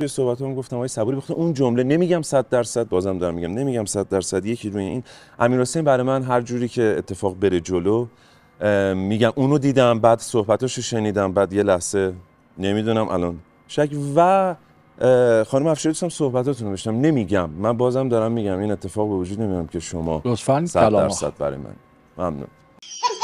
توی هم گفتم آقای صبوری بخاطر اون جمله نمیگم 100 درصد بازم دارم میگم نمیگم 100 درصد یکی روی این امیر حسین برای من هر جوری که اتفاق بره جلو میگم اونو دیدم بعد صحبتاشو شنیدم بعد یه لحظه نمیدونم الان شک و خانم افشاری دوستم صحبتاتون رو نمیگم من بازم دارم میگم این اتفاق به وجود نمیارم که شما لطفاً 100 درصد برای من ممنون